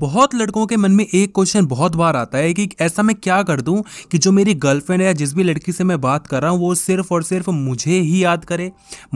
बहुत लड़कों के मन में एक क्वेश्चन बहुत बार आता है कि ऐसा मैं क्या कर दूं कि जो मेरी गर्लफ्रेंड या जिस भी लड़की से मैं बात कर रहा हूँ वो सिर्फ और सिर्फ मुझे ही याद करे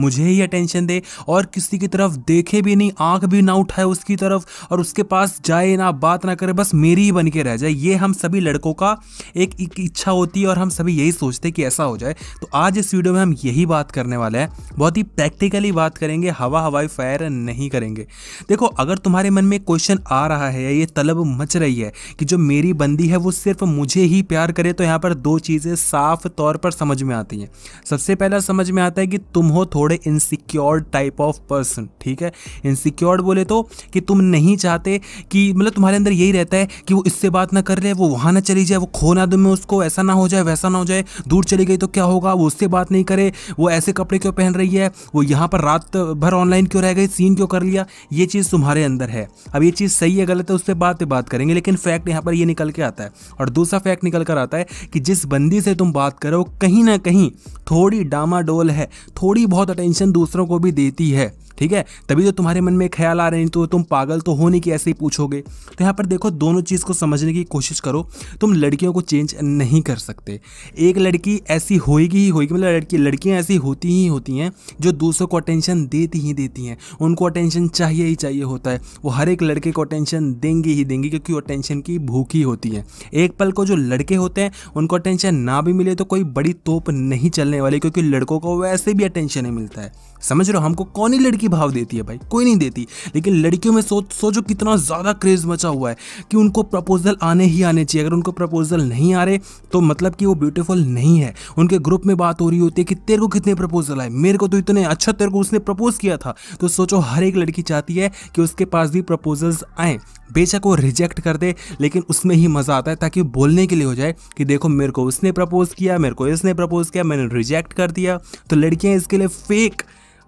मुझे ही अटेंशन दे और किसी की तरफ देखे भी नहीं आंख भी ना उठाए उसकी तरफ और उसके पास जाए ना बात ना करे बस मेरी ही बन के रह जाए ये हम सभी लड़कों का एक, एक इच्छा होती है और हम सभी यही सोचते कि ऐसा हो जाए तो आज इस वीडियो में हम यही बात करने वाले हैं बहुत ही प्रैक्टिकली बात करेंगे हवा हवाई फायर नहीं करेंगे देखो अगर तुम्हारे मन में क्वेश्चन आ रहा है ये तलब मच रही है कि जो मेरी बंदी है वो सिर्फ मुझे ही प्यार करे तो यहाँ पर दो चीज़ें साफ तौर पर समझ में आती हैं सबसे पहला समझ में आता है कि तुम हो थोड़े इनसिक्योर टाइप ऑफ पर्सन ठीक है इनसिक्योर बोले तो कि तुम नहीं चाहते कि मतलब तुम्हारे अंदर यही रहता है कि वो इससे बात ना कर रहे वो वहाँ ना चली जाए वो खो ना दो मैं उसको ऐसा ना हो जाए वैसा ना हो जाए दूर चली गई तो क्या होगा वो उससे बात नहीं करे वो ऐसे कपड़े क्यों पहन रही है वो यहाँ पर रात भर ऑनलाइन क्यों रह गई सीन क्यों कर लिया ये चीज़ तुम्हारे अंदर है अब ये चीज़ सही है गलत है उस उससे बात बात करेंगे लेकिन फैक्ट यहाँ पर ये निकल के आता है और दूसरा फैक्ट निकल कर आता है कि जिस बंदी से तुम बात करो कहीं ना कहीं थोड़ी डामाडोल है थोड़ी बहुत अटेंशन दूसरों को भी देती है ठीक है तभी तो तुम्हारे मन में ख्याल आ रहे हैं तो तुम पागल तो हो नहीं कि ऐसे ही पूछोगे तो यहाँ पर देखो दोनों चीज़ को समझने की कोशिश करो तुम लड़कियों को चेंज नहीं कर सकते एक लड़की ऐसी होएगी ही होएगी मतलब लड़की लड़कियाँ ऐसी होती ही होती हैं जो दूसरों को अटेंशन देती ही देती हैं उनको अटेंशन चाहिए ही चाहिए होता है वो हर एक लड़के को अटेंशन देंगी ही देंगी क्योंकि वो अटेंशन की भूख ही होती है एक पल को जो लड़के होते हैं उनको अटेंशन ना भी मिले तो कोई बड़ी तोप नहीं चलने वाली क्योंकि लड़कों को वैसे भी अटेंशन नहीं मिलता है समझ रहे हो हमको कौन ही लड़की लड़की भाव देती है भाई कोई नहीं देती लेकिन लड़कियों में सोच सोचो कितना ज़्यादा क्रेज़ मचा हुआ है कि उनको प्रपोजल आने ही आने चाहिए अगर उनको प्रपोजल नहीं आ रहे तो मतलब कि वो ब्यूटीफुल नहीं है उनके ग्रुप में बात हो रही होती है कि तेरे को कितने प्रपोजल आए मेरे को तो इतने अच्छा तेरे को उसने प्रपोज किया था तो सोचो हर एक लड़की चाहती है कि उसके पास भी प्रपोजल्स आए बेशक वो रिजेक्ट कर दे लेकिन उसमें ही मज़ा आता है ताकि बोलने के लिए हो जाए कि देखो मेरे को उसने प्रपोज किया मेरे को इसने प्रपोज किया मैंने रिजेक्ट कर दिया तो लड़कियां इसके लिए फेक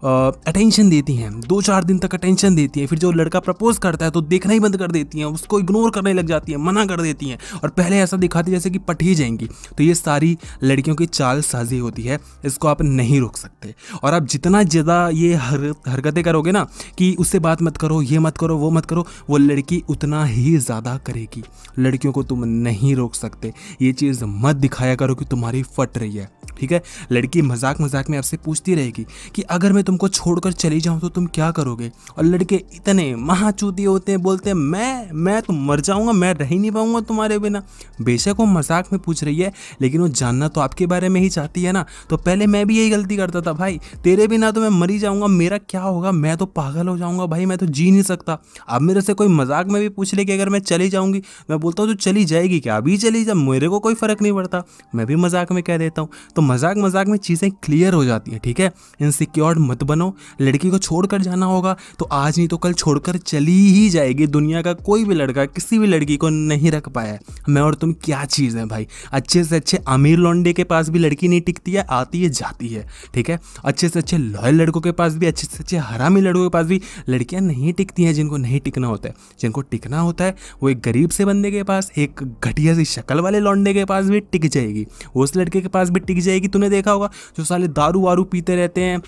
अटेंशन देती हैं दो चार दिन तक अटेंशन देती हैं फिर जो लड़का प्रपोज करता है तो देखना ही बंद कर देती हैं उसको इग्नोर करने लग जाती हैं मना कर देती हैं और पहले ऐसा दिखाती जैसे कि पट ही जाएंगी तो ये सारी लड़कियों की चाल साजी होती है इसको आप नहीं रोक सकते और आप जितना ज़्यादा ये हर हरकतें करोगे ना कि उससे बात मत करो ये मत करो वो मत करो वो लड़की उतना ही ज़्यादा करेगी लड़कियों को तुम नहीं रोक सकते ये चीज़ मत दिखाया करो कि तुम्हारी फट रही है ठीक है लड़की मजाक मजाक में आपसे पूछती रहेगी कि अगर मैं तुमको छोड़कर चली जाऊँ तो तुम क्या करोगे और लड़के इतने महाचूती होते हैं बोलते हैं मैं मैं तो मर जाऊँगा मैं रह ही नहीं पाऊँगा तुम्हारे बिना बेशक वो मजाक में पूछ रही है लेकिन वो जानना तो आपके बारे में ही चाहती है ना तो पहले मैं भी यही गलती करता था भाई तेरे बिना तो मैं मर ही जाऊँगा मेरा क्या होगा मैं तो पागल हो जाऊँगा भाई मैं तो जी नहीं सकता अब मेरे से कोई मजाक में भी पूछ ले कि अगर मैं चली जाऊँगी मैं बोलता हूँ तो चली जाएगी क्या अभी चली जा मेरे को कोई फ़र्क नहीं पड़ता मैं भी मजाक में कह देता हूँ तो मजाक मजाक में चीज़ें क्लियर हो जाती हैं ठीक है इनसिक्योर्ड मत बनो लड़की को छोड़ कर जाना होगा तो आज नहीं तो कल छोड़ कर चली ही जाएगी दुनिया का कोई भी लड़का किसी भी लड़की को नहीं रख पाया मैं और तुम क्या चीज़ है भाई अच्छे से अच्छे अमीर लौंडे के पास भी लड़की नहीं टिकती है आती है जाती है ठीक है अच्छे से अच्छे लॉयल लड़कों के पास भी अच्छे से अच्छे हरामी लड़कों के पास भी लड़कियाँ नहीं टिकती हैं जिनको नहीं टिकना होता है जिनको टिकना होता है वो एक गरीब से बंदे के पास एक घटिया सी शक्ल वाले लौंडे के पास भी टिक जाएगी उस लड़के के पास भी टिक जाएगी रहेगी तुमने देखा होगा जो साले दारू वारू पीते रहते हैं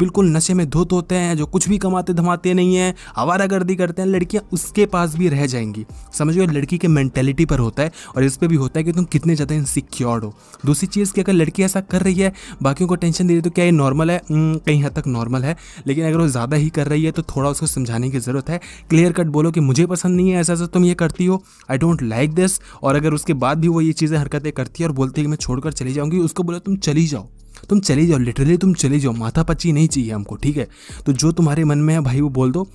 बिल्कुल नशे में धुत होते हैं जो कुछ भी कमाते धमाते नहीं हैं आवारागर्दी करते हैं लड़कियाँ उसके पास भी रह जाएंगी समझो लड़की के मैंटेलिटी पर होता है और इस पर भी होता है कि तुम कितने ज़्यादा इनसिक्योर्ड हो दूसरी चीज़ कि अगर लड़की ऐसा कर रही है बाकियों को टेंशन दे रही है तो क्या ये नॉर्मल है कहीं हद तक नॉर्मल है लेकिन अगर वो ज़्यादा ही कर रही है तो थोड़ा उसको समझाने की ज़रूरत है क्लियर कट बोलो कि मुझे पसंद नहीं है ऐसा ऐसा तुम ये करती हो आई डोंट लाइक दिस और अगर उसके बाद भी वो ये चीज़ें हरकतें करती है और बोलती है कि मैं छोड़कर चली जाऊँगी उसको उसको बोला तुम चली जाओ तुम चले जाओ लिटरली तुम चले जाओ माथा पच्ची नहीं चाहिए हमको ठीक है तो जो तुम्हारे मन में है भाई वो बोल दो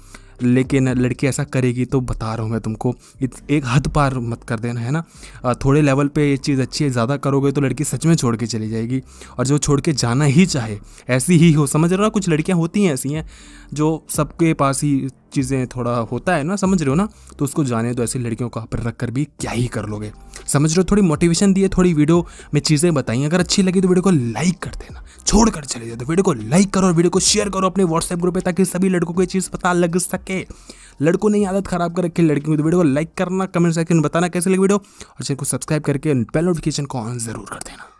लेकिन लड़की ऐसा करेगी तो बता रहा हूँ मैं तुमको एक हद पार मत कर देना है ना थोड़े लेवल पे ये चीज़ अच्छी है ज़्यादा करोगे तो लड़की सच में छोड़ के चली जाएगी और जो छोड़ के जाना ही चाहे ऐसी ही हो समझ रहे हो कुछ लड़कियाँ होती हैं ऐसी हैं जो सबके पास ही चीज़ें थोड़ा होता है ना समझ रहे हो ना तो उसको जाने तो ऐसी लड़कियों को आप रख कर भी क्या ही कर लोगे समझ लो थोड़ी मोटिवेशन दिए थोड़ी वीडियो में चीज़ें बताई अगर अच्छी लगी तो वीडियो को लाइक कर देना छोड़ कर चले जाए तो वीडियो को लाइक करो और वीडियो को शेयर करो अपने व्हाट्सएप ग्रुप पर ताकि सभी लड़कों को ये चीज़ पता लग सके लड़कों ने आदत खराब कर रखी लड़कियों तो को वीडियो को लाइक करना कमेंट सेक्शन में बताना कैसे लगी वीडियो और चैनल को सब्सक्राइब करके बेल नोटिफिकेशन को ऑन जरूर कर देना